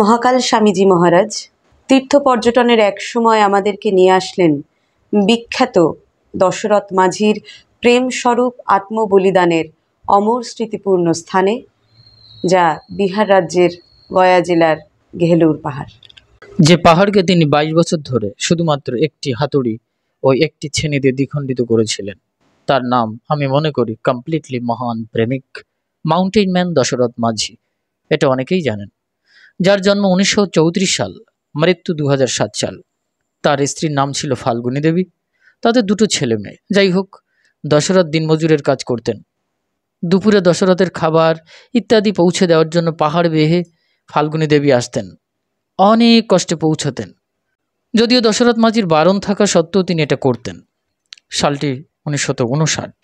মহাকাল স্বামীজি মহারাজ তীর্থ পর্যটনের এক সময় আমাদেরকে নিয়ে আসলেন বিখ্যাত দশরথ মাঝির প্রেমস্বরূপ আত্মবলিদানের অমর স্মৃতিপূর্ণ স্থানে যা বিহার রাজ্যের গয়া জেলার গেহলুর পাহাড় যে পাহাড়কে তিনি বাইশ বছর ধরে শুধুমাত্র একটি হাতুড়ি ও একটি ছেনি দিয়ে দ্বিখণ্ডিত করেছিলেন তার নাম আমি মনে করি কমপ্লিটলি মহান প্রেমিক মাউন্টেন ম্যান দশরথ মাঝি এটা অনেকেই জানেন যার জন্ম উনিশশো সাল মৃত্যু দু সাল তার স্ত্রীর নাম ছিল ফাল্গুনী দেবী তাদের দুটো ছেলে মেয়ে যাই হোক দশরথ দিনমজুরের কাজ করতেন দুপুরে দশরথের খাবার ইত্যাদি পৌঁছে দেওয়ার জন্য পাহাড় বেয়ে ফাল্গুনী দেবী আসতেন অনেক কষ্টে পৌঁছাতেন যদিও দশরথ মাঝির বারণ থাকা সত্ত্বেও তিনি এটা করতেন সালটি উনিশশত উনষাট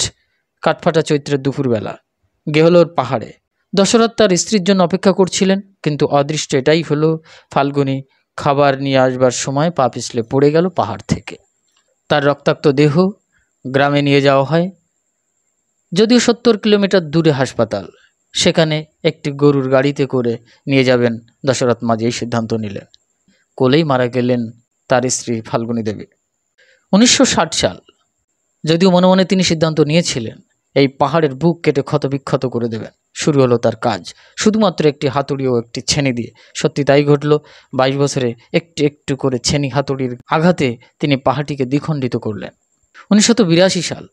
কাঠফাটা চৈত্রের দুপুরবেলা গেহলোর পাহাড়ে দশরথ তার স্ত্রীর জন্য অপেক্ষা করছিলেন কিন্তু অদৃষ্ট এটাই হলো ফাল্গুনি খাবার নিয়ে আসবার সময় পা পিছলে পড়ে গেল পাহাড় থেকে তার রক্তাক্ত দেহ গ্রামে নিয়ে যাওয়া হয় যদিও সত্তর কিলোমিটার দূরে হাসপাতাল সেখানে একটি গরুর গাড়িতে করে নিয়ে যাবেন দশরথ মাঝে এই সিদ্ধান্ত নিলেন কোলেই মারা গেলেন তার স্ত্রী ফাল্গুনী দেবী উনিশশো সাল যদিও মনে মনে তিনি সিদ্ধান্ত নিয়েছিলেন এই পাহাড়ের বুক কেটে ক্ষতবিক্ষত করে দেবেন শুরু হলো তার কাজ শুধুমাত্র একটি হাতুড়ি ও একটি ছেনি দিয়ে সত্যি তাই ঘটল বাইশ বছরে একটু একটু করে ছেনি হাতুড়ির আঘাতে তিনি পাহাড়টিকে দ্বিখণ্ডিত করলেন উনিশশত সাল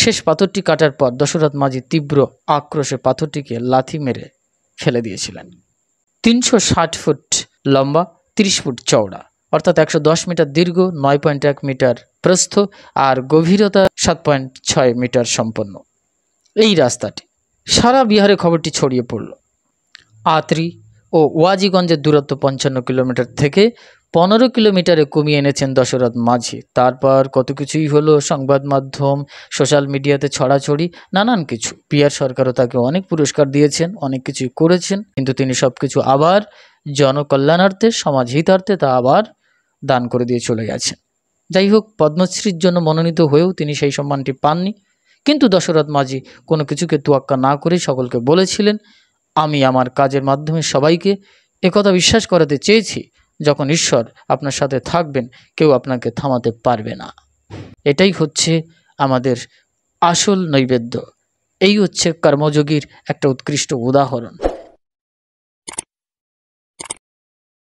শেষ পাথরটি কাটার পর দশরথ মাঝি তীব্র আক্রোশে পাথরটিকে লাথি মেরে ফেলে দিয়েছিলেন তিনশো ফুট লম্বা 30 ফুট চওড়া অর্থাৎ একশো মিটার দীর্ঘ নয় পয়েন্ট এক মিটার প্রস্থ আর গভীরতা সাত পয়েন্ট ছয় মিটার সম্পন্ন এই রাস্তাটি সারা বিহারে খবরটি ছড়িয়ে পড়ল আত্রি ও ওয়াজিগঞ্জের দূরত্ব পঞ্চান্ন কিলোমিটার থেকে পনেরো কিলোমিটারে কমিয়ে এনেছেন দশরথ মাঝি তারপর কত কিছুই হলো সংবাদ মাধ্যম সোশ্যাল মিডিয়াতে ছড়াছড়ি নানান কিছু পিয়ার সরকারও তাকে অনেক পুরস্কার দিয়েছেন অনেক কিছুই করেছেন কিন্তু তিনি সব কিছু আবার জনকল্যাণার্থে সমাজ হিতার্থে তা আবার দান করে দিয়ে চলে গেছেন যাই হোক পদ্মশ্রীর জন্য মনোনীত হয়েও তিনি সেই সম্মানটি পাননি কিন্তু দশরথ মাঝি কোনো কিছুকে তোয়াক্কা না করে সকলকে বলেছিলেন আমি আমার কাজের মাধ্যমে সবাইকে একথা বিশ্বাস করাতে চেয়েছি যখন ঈশ্বর আপনার সাথে থাকবেন কেউ আপনাকে থামাতে পারবে না এটাই হচ্ছে আমাদের আসল নৈবেদ্য এই হচ্ছে কর্মযোগীর একটা উৎকৃষ্ট উদাহরণ